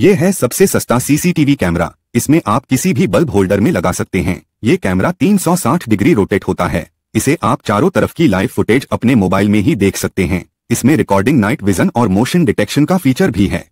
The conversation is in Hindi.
ये है सबसे सस्ता सीसीटीवी कैमरा इसमें आप किसी भी बल्ब होल्डर में लगा सकते हैं ये कैमरा 360 डिग्री रोटेट होता है इसे आप चारों तरफ की लाइव फुटेज अपने मोबाइल में ही देख सकते हैं इसमें रिकॉर्डिंग नाइट विजन और मोशन डिटेक्शन का फीचर भी है